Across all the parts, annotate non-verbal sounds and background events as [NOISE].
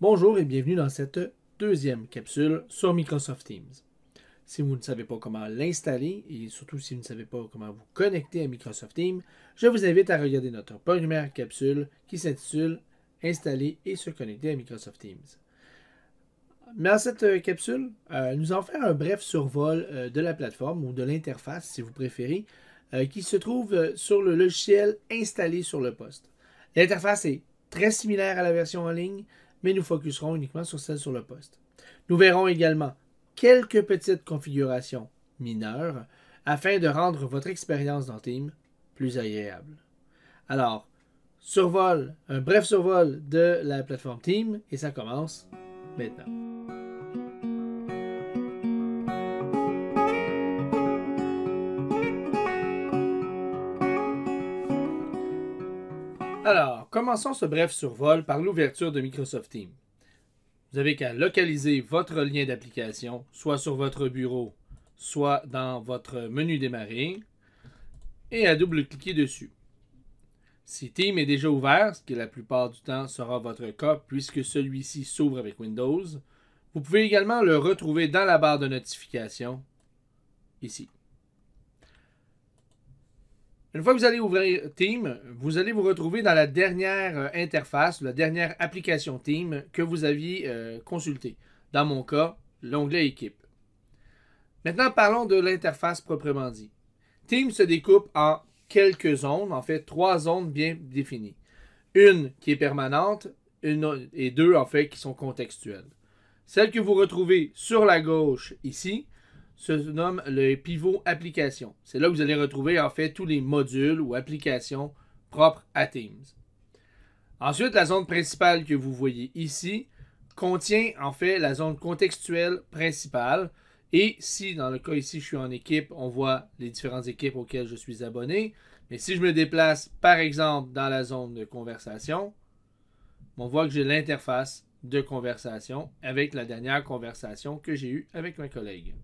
Bonjour et bienvenue dans cette deuxième capsule sur Microsoft Teams. Si vous ne savez pas comment l'installer et surtout si vous ne savez pas comment vous connecter à Microsoft Teams, je vous invite à regarder notre première capsule qui s'intitule Installer et se connecter à Microsoft Teams. Mais dans cette capsule, euh, nous allons faire un bref survol euh, de la plateforme ou de l'interface si vous préférez, euh, qui se trouve sur le logiciel installé sur le poste. L'interface est très similaire à la version en ligne, mais nous focuserons uniquement sur celle sur le poste. Nous verrons également quelques petites configurations mineures afin de rendre votre expérience dans Team plus agréable. Alors, survol, un bref survol de la plateforme Team et ça commence maintenant. Alors, commençons ce bref survol par l'ouverture de Microsoft Teams. Vous avez qu'à localiser votre lien d'application, soit sur votre bureau, soit dans votre menu démarrer, et à double-cliquer dessus. Si Teams est déjà ouvert, ce qui la plupart du temps sera votre cas puisque celui-ci s'ouvre avec Windows, vous pouvez également le retrouver dans la barre de notification ici. Une fois que vous allez ouvrir Team, vous allez vous retrouver dans la dernière euh, interface, la dernière application Team que vous aviez euh, consultée. Dans mon cas, l'onglet Équipe. Maintenant, parlons de l'interface proprement dit. Team se découpe en quelques zones, en fait trois zones bien définies. Une qui est permanente et deux en fait qui sont contextuelles. Celle que vous retrouvez sur la gauche ici, se nomme le pivot application. C'est là que vous allez retrouver en fait tous les modules ou applications propres à Teams. Ensuite, la zone principale que vous voyez ici contient en fait la zone contextuelle principale. Et si, dans le cas ici, je suis en équipe, on voit les différentes équipes auxquelles je suis abonné. Mais si je me déplace, par exemple, dans la zone de conversation, on voit que j'ai l'interface de conversation avec la dernière conversation que j'ai eue avec ma collègue.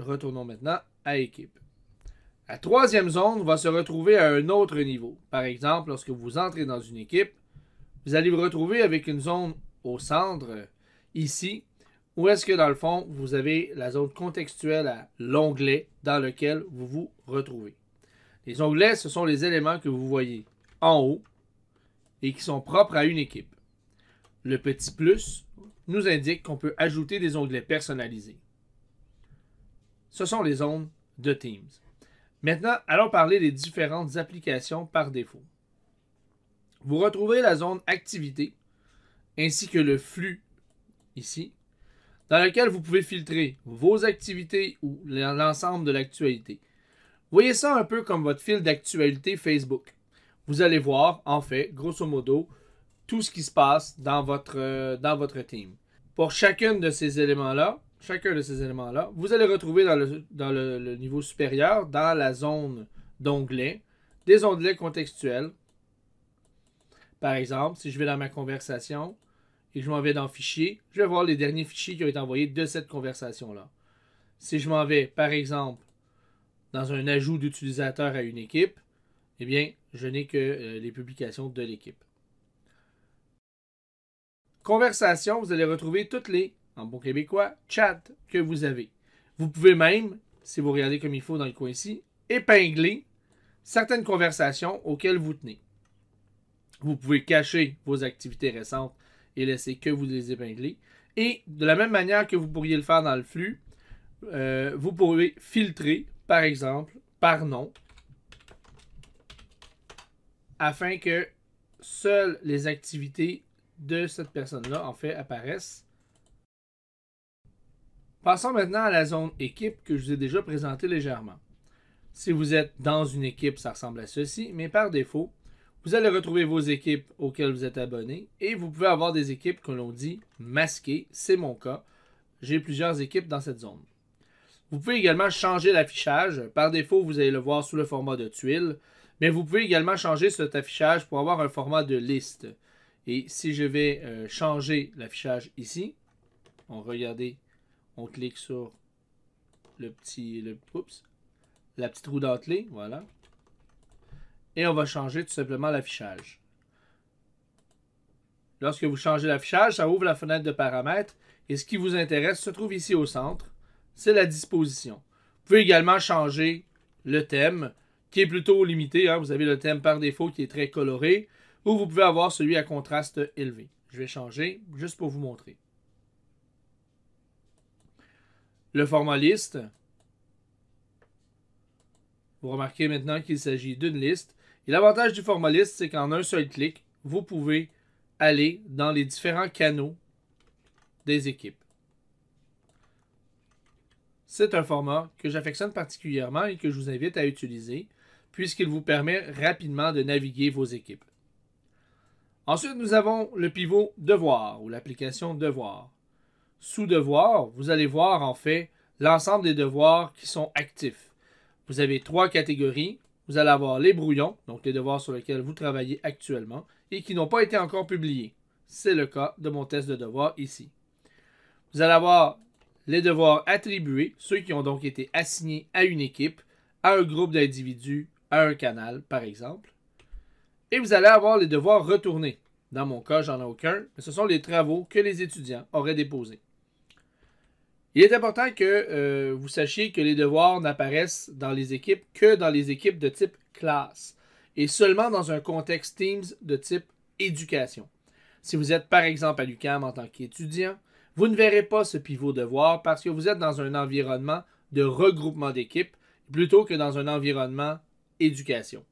Retournons maintenant à équipe. La troisième zone va se retrouver à un autre niveau. Par exemple, lorsque vous entrez dans une équipe, vous allez vous retrouver avec une zone au centre, ici, où est-ce que dans le fond, vous avez la zone contextuelle à l'onglet dans lequel vous vous retrouvez. Les onglets, ce sont les éléments que vous voyez en haut et qui sont propres à une équipe. Le petit plus nous indique qu'on peut ajouter des onglets personnalisés ce sont les zones de Teams. Maintenant, allons parler des différentes applications par défaut. Vous retrouvez la zone Activité ainsi que le flux ici, dans lequel vous pouvez filtrer vos activités ou l'ensemble de l'actualité. Voyez ça un peu comme votre fil d'actualité Facebook. Vous allez voir, en fait, grosso modo, tout ce qui se passe dans votre, euh, dans votre team. Pour chacun de ces éléments-là, chacun de ces éléments-là, vous allez retrouver dans le, niveau supérieur, dans la zone d'onglets, des onglets contextuels. Par exemple, si je vais dans ma conversation et je m'en vais dans Fichier, je vais voir les derniers fichiers qui ont été envoyés de cette conversation-là. Si je m'en vais, par exemple, dans un ajout d'utilisateur à une équipe, eh bien, je n'ai que euh, les publications de l'équipe. Conversation, vous allez retrouver toutes les en bon québécois, chat que vous avez. Vous pouvez même, si vous regardez comme il faut dans le coin ici, épingler certaines conversations auxquelles vous tenez. Vous pouvez cacher vos activités récentes et laisser que vous les épingler. Et de la même manière que vous pourriez le faire dans le flux, euh, vous pouvez filtrer, par exemple, par nom, afin que seules les activités de cette personne-là, en fait, apparaissent. Passons maintenant à la zone équipe que je vous ai déjà présentée légèrement. Si vous êtes dans une équipe, ça ressemble à ceci, mais par défaut, vous allez retrouver vos équipes auxquelles vous êtes abonné et vous pouvez avoir des équipes que l'on dit masquées, c'est mon cas. J'ai plusieurs équipes dans cette zone. Vous pouvez également changer l'affichage. Par défaut, vous allez le voir sous le format de tuile, mais vous pouvez également changer cet affichage pour avoir un format de liste. Et si je vais euh, changer l'affichage ici, on regarde on clique sur le petit, la petite roue dentelée, voilà. Et on va changer tout simplement l'affichage. Lorsque vous changez l'affichage, ça ouvre la fenêtre de paramètres et ce qui vous intéresse se trouve ici au centre, c'est la disposition. Vous pouvez également changer le thème, qui est plutôt limité. Hein. Vous avez le thème par défaut qui est très coloré, ou vous pouvez avoir celui à contraste élevé. Je vais changer juste pour vous montrer. Le format liste. Vous remarquez maintenant qu'il s'agit d'une liste. Et l'avantage du format liste, c'est qu'en un seul clic, vous pouvez aller dans les différents canaux des équipes. C'est un format que j'affectionne particulièrement et que je vous invite à utiliser, puisqu'il vous permet rapidement de naviguer vos équipes. Ensuite, nous avons le pivot Devoir ou l'application Devoir sous-devoirs, vous allez voir en fait l'ensemble des devoirs qui sont actifs. Vous avez trois catégories. Vous allez avoir les brouillons, donc les devoirs sur lesquels vous travaillez actuellement et qui n'ont pas été encore publiés. C'est le cas de mon test de devoir ici. Vous allez avoir les devoirs attribués, ceux qui ont donc été assignés à une équipe, à un groupe d'individus, à un canal par exemple. Et vous allez avoir les devoirs retournés. Dans mon cas, j'en ai aucun, mais ce sont les travaux que les étudiants auraient déposés. Il est important que euh, vous sachiez que les devoirs n'apparaissent dans les équipes que dans les équipes de type classe et seulement dans un contexte Teams de type éducation. Si vous êtes par exemple à l'UCAM en tant qu'étudiant, vous ne verrez pas ce pivot devoir parce que vous êtes dans un environnement de regroupement d'équipes plutôt que dans un environnement éducation.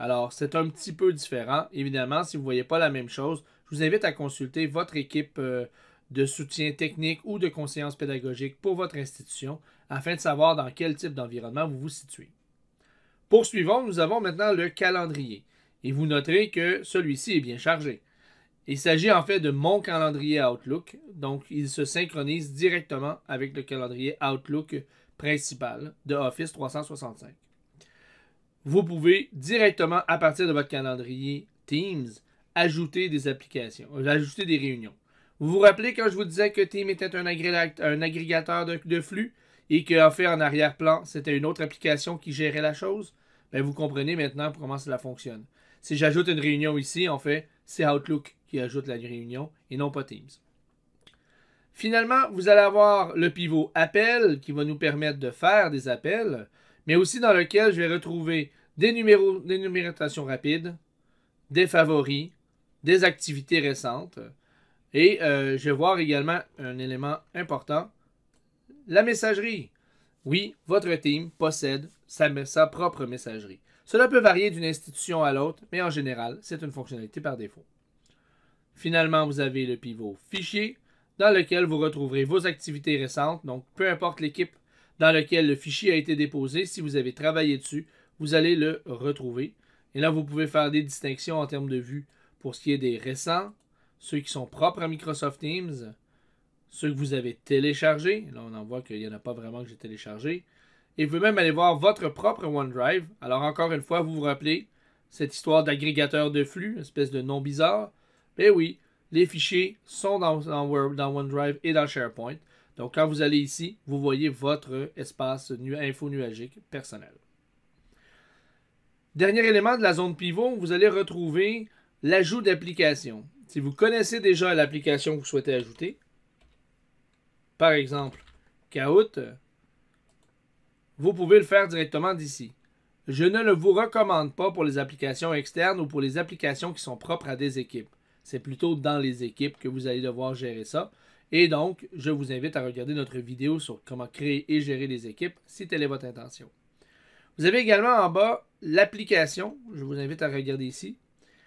Alors, c'est un petit peu différent. Évidemment, si vous ne voyez pas la même chose, je vous invite à consulter votre équipe. Euh, de soutien technique ou de conseils pédagogique pour votre institution afin de savoir dans quel type d'environnement vous vous situez. Poursuivons, nous avons maintenant le calendrier et vous noterez que celui-ci est bien chargé. Il s'agit en fait de mon calendrier Outlook, donc il se synchronise directement avec le calendrier Outlook principal de Office 365. Vous pouvez directement, à partir de votre calendrier Teams, ajouter des applications, euh, ajouter des réunions. Vous vous rappelez quand je vous disais que Teams était un, agrégateur de, flux et qu'en fait, en arrière-plan, c'était une autre application qui gérait la chose? Ben, vous comprenez maintenant comment cela fonctionne. Si j'ajoute une réunion ici, en fait, c'est Outlook qui ajoute la réunion et non pas Teams. Finalement, vous allez avoir le pivot appel qui va nous permettre de faire des appels, mais aussi dans lequel je vais retrouver des numéros, des numérotations rapides, des favoris, des activités récentes, et euh, je vais voir également un élément important, la messagerie. Oui, votre team possède sa, sa propre messagerie. Cela peut varier d'une institution à l'autre, mais en général, c'est une fonctionnalité par défaut. Finalement, vous avez le pivot fichier, dans lequel vous retrouverez vos activités récentes, donc peu importe l'équipe dans laquelle le fichier a été déposé, si vous avez travaillé dessus, vous allez le retrouver. Et là, vous pouvez faire des distinctions en termes de vue pour ce qui est des récents, ceux qui sont propres à Microsoft Teams, ceux que vous avez téléchargés. Là, on en voit qu'il n'y en a pas vraiment que j'ai téléchargé. Et vous pouvez même aller voir votre propre OneDrive. Alors, encore une fois, vous vous rappelez cette histoire d'agrégateur de flux, espèce de nom bizarre. mais ben oui, les fichiers sont dans, dans, OneDrive et dans SharePoint. Donc, quand vous allez ici, vous voyez votre espace info nuagique personnel. Dernier élément de la zone pivot, vous allez retrouver l'ajout d'applications. Si vous connaissez déjà l'application que vous souhaitez ajouter, par exemple Kahoot, vous pouvez le faire directement d'ici. Je ne le vous recommande pas pour les applications externes ou pour les applications qui sont propres à des équipes. C'est plutôt dans les équipes que vous allez devoir gérer ça. Et donc, je vous invite à regarder notre vidéo sur comment créer et gérer les équipes, si telle est votre intention. Vous avez également en bas l'application, je vous invite à regarder ici,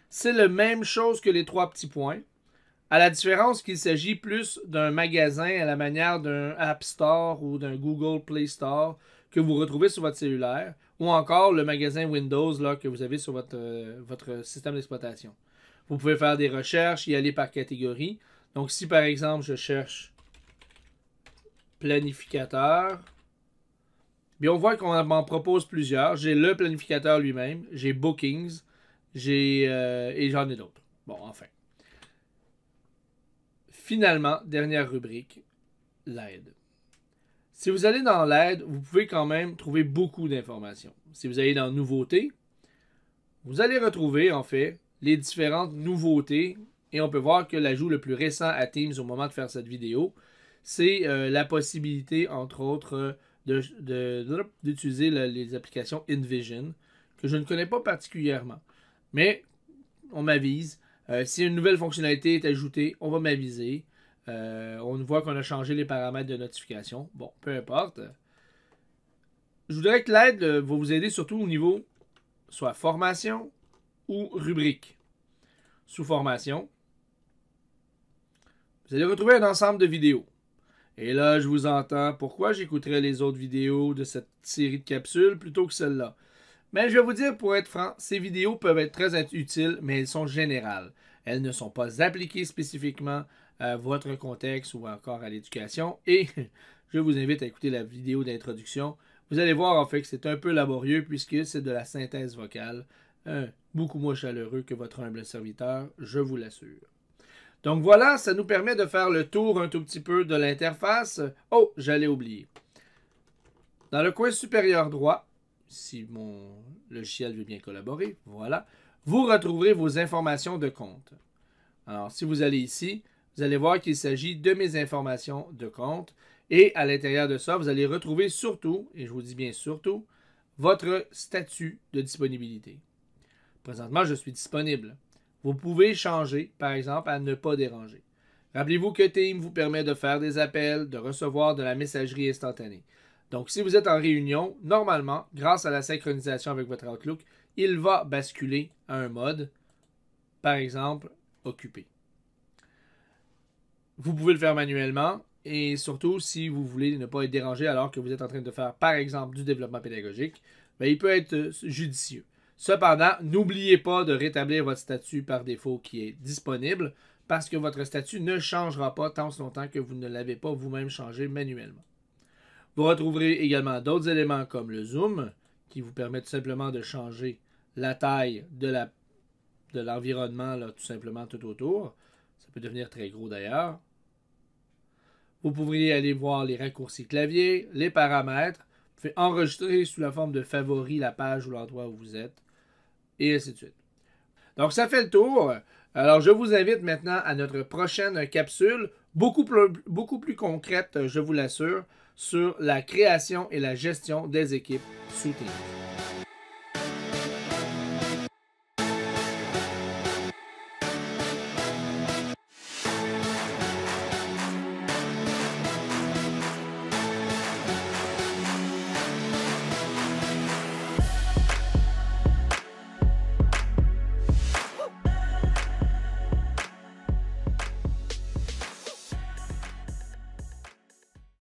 c'est la même chose que les trois petits points, à la différence qu'il s'agit plus d'un magasin à la manière d'un App Store ou d'un Google Play Store que vous retrouvez sur votre cellulaire, ou encore le magasin Windows là, que vous avez sur votre, euh, votre système d'exploitation. Vous pouvez faire des recherches, y aller par catégorie. Donc si par exemple je cherche planificateur, on voit qu'on m'en propose plusieurs. J'ai le planificateur lui-même, j'ai Bookings, j'ai, euh, et j'en ai d'autres. Bon, enfin. Finalement, dernière rubrique, l'aide. Si vous allez dans l'aide, vous pouvez quand même trouver beaucoup d'informations. Si vous allez dans nouveautés, vous allez retrouver en fait les différentes nouveautés et on peut voir que l'ajout le plus récent à Teams au moment de faire cette vidéo, c'est euh, la possibilité entre autres d'utiliser les applications InVision que je ne connais pas particulièrement. Mais on m'avise. Euh, si une nouvelle fonctionnalité est ajoutée, on va m'aviser. Euh, on voit qu'on a changé les paramètres de notification. Bon, peu importe. Je voudrais que l'aide euh, va vous aider surtout au niveau soit formation ou rubrique. Sous formation, vous allez retrouver un ensemble de vidéos. Et là, je vous entends pourquoi j'écouterais les autres vidéos de cette série de capsules plutôt que celle-là. Mais je vais vous dire, pour être franc, ces vidéos peuvent être très utiles, mais elles sont générales. Elles ne sont pas appliquées spécifiquement à votre contexte ou encore à l'éducation. Et [LAUGHS] je vous invite à écouter la vidéo d'introduction. Vous allez voir en fait que c'est un peu laborieux puisque c'est de la synthèse vocale, beaucoup moins chaleureux que votre humble serviteur, je vous l'assure. Donc voilà, ça nous permet de faire le tour un tout petit peu de l'interface. Oh, j'allais oublier. Dans le coin supérieur droit, si mon logiciel veut bien collaborer, voilà, vous retrouverez vos informations de compte. Alors, si vous allez ici, vous allez voir qu'il s'agit de mes informations de compte. Et à l'intérieur de ça, vous allez retrouver surtout, et je vous dis bien surtout, votre statut de disponibilité. Présentement, je suis disponible. Vous pouvez changer, par exemple, à ne pas déranger. Rappelez-vous que Team vous permet de faire des appels, de recevoir de la messagerie instantanée. Donc, si vous êtes en réunion, normalement, grâce à la synchronisation avec votre Outlook, il va basculer à un mode, par exemple, occupé. Vous pouvez le faire manuellement et surtout si vous voulez ne pas être dérangé alors que vous êtes en train de faire, par exemple, du développement pédagogique, ben, il peut être euh, judicieux. Cependant, n'oubliez pas de rétablir votre statut par défaut qui est disponible parce que votre statut ne changera pas tant longtemps que vous ne l'avez pas vous-même changé manuellement. Vous retrouverez également d'autres éléments comme le zoom, qui vous permet tout simplement de changer la taille de l'environnement, tout simplement tout autour. Ça peut devenir très gros d'ailleurs. Vous pourriez aller voir les raccourcis clavier, les paramètres. Vous pouvez enregistrer sous la forme de favoris la page ou l'endroit où vous êtes, et ainsi de suite. Donc, ça fait le tour. Alors, je vous invite maintenant à notre prochaine capsule, beaucoup plus concrète, je vous l'assure sur la création et la gestion des équipes soutenues.